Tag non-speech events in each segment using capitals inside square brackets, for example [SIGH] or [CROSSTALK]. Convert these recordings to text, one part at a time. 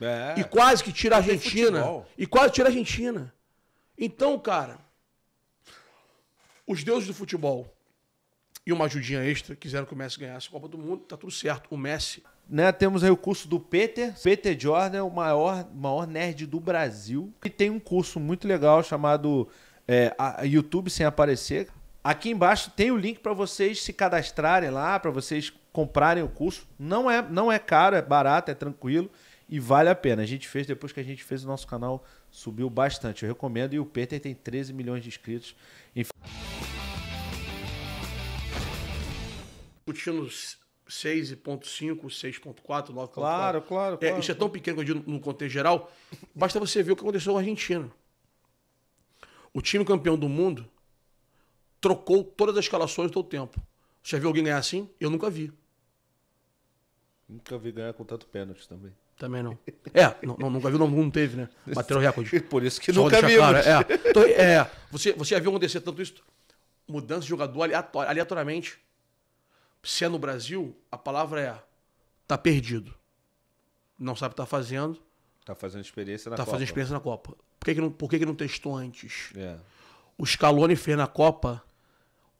É. E quase que tira a Argentina. E quase tira a Argentina. Então, cara, os deuses do futebol e uma ajudinha extra quiseram que o Messi ganhasse a Copa do Mundo, tá tudo certo. O Messi. Né, temos aí o curso do Peter. Peter Jordan, é o maior, maior nerd do Brasil. E tem um curso muito legal chamado é, YouTube Sem Aparecer. Aqui embaixo tem o link para vocês se cadastrarem lá, para vocês comprarem o curso. Não é, não é caro, é barato, é tranquilo e vale a pena. A gente fez, depois que a gente fez o nosso canal, subiu bastante. Eu recomendo. E o Peter tem 13 milhões de inscritos. Discutindo 6.5, 6.4, 9.4. Claro, claro, claro. É, isso é tão pequeno que eu digo no contexto geral. Basta você ver o que aconteceu com a Argentina. O time campeão do mundo trocou todas as escalações do tempo. Você já viu alguém ganhar assim? Eu nunca vi. Nunca vi ganhar com tanto pênalti também. Também não. É, não, nunca viu, não, não teve, né? Bateram recorde. [LAUGHS] Por isso que Só nunca viu. Claro. É, é, então, é, você, você já viu acontecer tanto isso? Mudança de jogador aleator, aleatoriamente. Se é no Brasil, a palavra é tá perdido. Não sabe o que tá fazendo. Tá fazendo experiência na tá Copa. Tá fazendo experiência na Copa. Por que, que, não, por que, que não testou antes? É. O Scaloni fez na Copa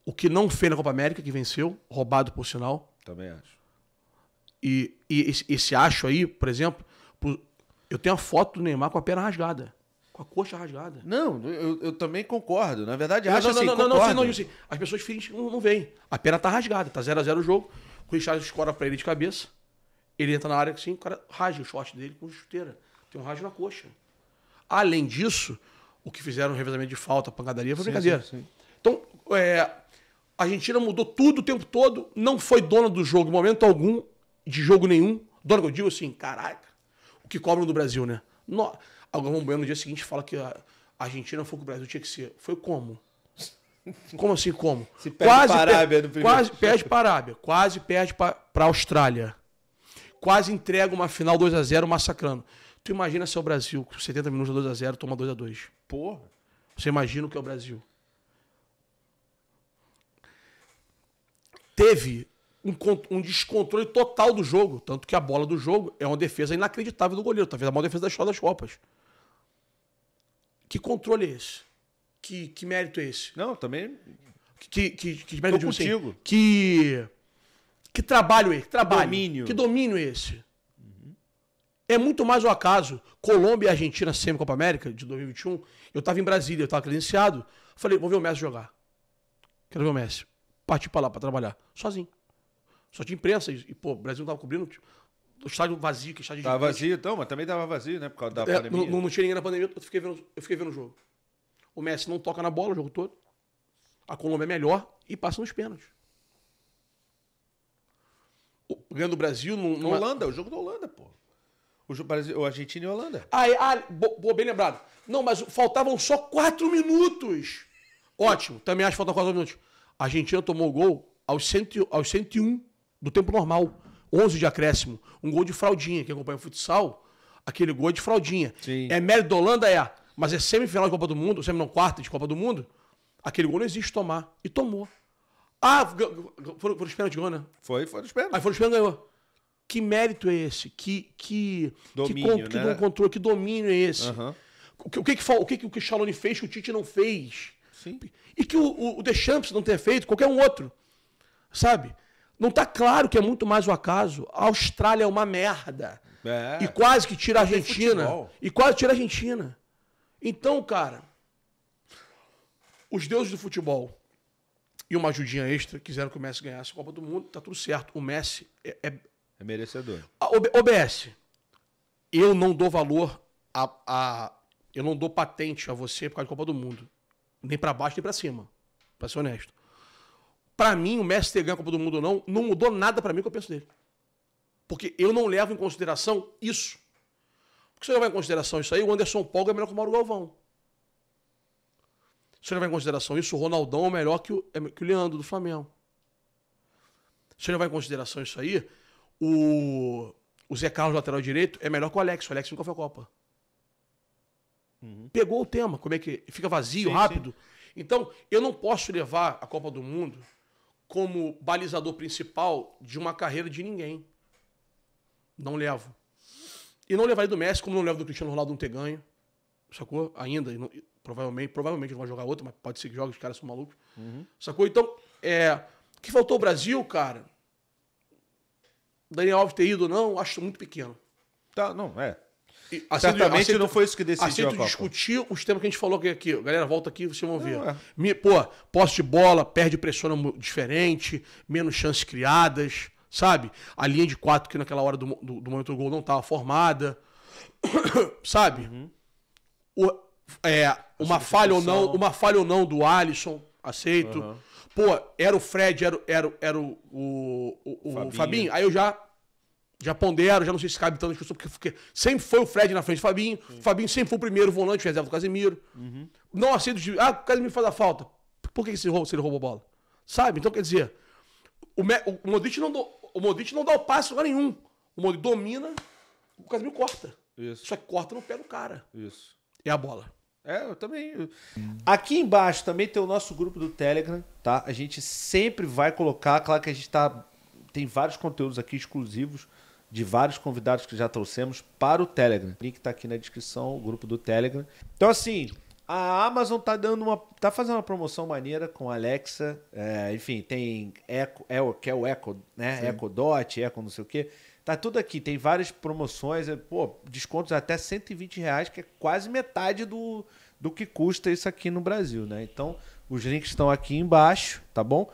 o que não fez na Copa América, que venceu, roubado por sinal. Também acho. E, e esse, esse, acho aí, por exemplo, eu tenho a foto do Neymar com a perna rasgada. Com a coxa rasgada. Não, eu, eu também concordo. Na verdade, acho não, assim, não, não, concordo. não, não, As pessoas fingem, não, não veem. A perna tá rasgada, tá 0x0 o jogo. O Richard escora pra ele de cabeça. Ele entra na área assim, o cara rasga o short dele com chuteira. Tem um rasgo na coxa. Além disso, o que fizeram o revezamento de falta, a pancadaria, foi sim, brincadeira. Sim, sim. Então, é, a Argentina mudou tudo o tempo todo, não foi dona do jogo em momento algum, de jogo nenhum. Dorgo Dil, assim, caraca, o que cobram do Brasil, né? No... Algarvão Bueno no dia seguinte fala que a Argentina foi com o Brasil tinha que ser. Foi como? Como assim, como? Se perde quase, para Arábia no primeiro. Quase perde para a Arábia, quase perde para a Austrália. Quase entrega uma final 2 x 0 massacrando. Tu imagina se é o Brasil, 70 minutos 2 x 0 toma 2 x 2 Porra. Você imagina o que é o Brasil. Teve um, um, descontrole total do jogo. Tanto que a bola do jogo é uma defesa inacreditável do goleiro. Talvez tá a maior defesa da história das Copas. Que controle é esse? Que, que mérito é esse? Não, também. Que, que, que, que mérito Tô assim, que, que trabalho é esse? Que trabalho. Domínio. Que domínio é esse? Uhum. É muito mais o um acaso. Colômbia e Argentina, sempre Copa América de 2021. Eu estava em Brasília, eu estava credenciado. Falei, vou ver o Messi jogar. Quero ver o Messi. Parti para lá para trabalhar. Sozinho. Só tinha imprensa. E, pô, o Brasil não tava cobrindo. Tipo, o estádio vazio, que é estádio Tava vazio, então, mas também tava vazio, né? Por causa da é, pandemia. Não, não, tinha ninguém na pandemia, eu fiquei, vendo, eu fiquei vendo o jogo. O Messi não toca na bola o jogo todo. A Colômbia é melhor e passa nos pênaltis. Ganhando o Brasil. Numa... Holanda, o jogo da Holanda, pô. O, Brasil, o Argentina e a Holanda. Ah, é, ah bo, bo, bem lembrado. Não, mas faltavam só quatro minutos. Ótimo, também acho que faltam quatro minutos. A Argentina tomou o gol aos, cento, aos 101 do tempo normal. 11 de acréscimo. Um gol de fraldinha. Quem acompanha o futsal, aquele gol é de fraldinha. Sim. É mérito da Holanda, é. Mas é semifinal de Copa do Mundo, semifinal quarta de Copa do Mundo. Aquele gol não existe tomar. E tomou. Ah, foram, foram os pênaltis, ganhou, né? Foi, foram os pênaltis. Aí foram os pênaltis, ganhou. Que mérito é esse? Que, que, domínio, que, né? que controle, que domínio é esse? Uhum. O, que, o, que, o, que, o que o fez que o Tite não fez? Sim. E que o, o, o Deschamps não tenha feito, qualquer um outro. Sabe? Não está claro que é muito mais o um acaso. A Austrália é uma merda. É. E quase que tira a Argentina. E quase tira a Argentina. Então, cara, os deuses do futebol e uma ajudinha extra quiseram que o Messi ganhasse a Copa do Mundo, tá tudo certo. O Messi é. É, é merecedor. Ah, OBS, eu não dou valor a, a, Eu não dou patente a você por causa da Copa do Mundo. Nem para baixo, nem para cima. Pra ser honesto. Para mim, o Messi ter ganho a Copa do Mundo ou não, não mudou nada para mim o que eu penso dele. Porque eu não levo em consideração isso. Porque se eu levar em consideração isso aí, o Anderson Paulo é melhor que o Mauro Galvão. Se eu levar em consideração isso, o Ronaldão é melhor que o, é, que o Leandro do Flamengo. Se eu levar em consideração isso aí, o, o Zé Carlos, lateral direito, é melhor que o Alex. O Alex nunca foi a Copa. Uhum. Pegou o tema, como é que. Fica vazio, sim, rápido. Sim. Então, eu não posso levar a Copa do Mundo como balizador principal de uma carreira de ninguém. Não levo. E não levaria do Messi, como não levo do Cristiano Ronaldo não ter ganho. Sacou? Ainda. Não, provavelmente, provavelmente não vai jogar outro, mas pode ser que jogue, os caras são malucos. Uhum. Sacou? Então, é, o que faltou o Brasil, cara? Daniel Alves ter ido ou não, acho muito pequeno. Tá, não, é. E, Certamente aceito, não foi isso que decidiu aceito a Copa. discutir os temas que a gente falou aqui. Galera, volta aqui, vocês vão ver. É. Me, pô, posse de bola, perde pressiona diferente, menos chances criadas, sabe? A linha de quatro que naquela hora do, do, do momento do gol não estava formada, [COUGHS] sabe? Uhum. O, é, uma falha ou não, uma falha ou não do Alisson, aceito. Uhum. Pô, era o Fred, era, era, era o, o, o Fabinho. Fabinho, aí eu já já pondero, já não sei se cabe tanto discussão, porque, porque sempre foi o Fred na frente do Fabinho. Sim. O Fabinho sempre foi o primeiro volante, reserva do Casemiro. Uhum. Não aceito de. Ah, o Casemiro faz a falta. Por que se roubou, se ele roubou bola? Sabe? Então, quer dizer, o, Me, o, Modric, não do, o Modric não dá o passe lugar nenhum. O Modric domina, o Casemiro corta. Isso. Só que corta não pega o cara. Isso. É a bola. É, eu também. Aqui embaixo também tem o nosso grupo do Telegram, tá? A gente sempre vai colocar, claro que a gente tá. Tem vários conteúdos aqui exclusivos de vários convidados que já trouxemos para o Telegram. O link está aqui na descrição, o grupo do Telegram. Então, assim, a Amazon tá dando uma. tá fazendo uma promoção maneira com a Alexa. É, enfim, tem Echo, é, que é o Echo, né? Sim. Echo Dot, Echo não sei o quê. Tá tudo aqui, tem várias promoções, é, pô, descontos até 120 reais, que é quase metade do, do que custa isso aqui no Brasil, né? Então, os links estão aqui embaixo, tá bom?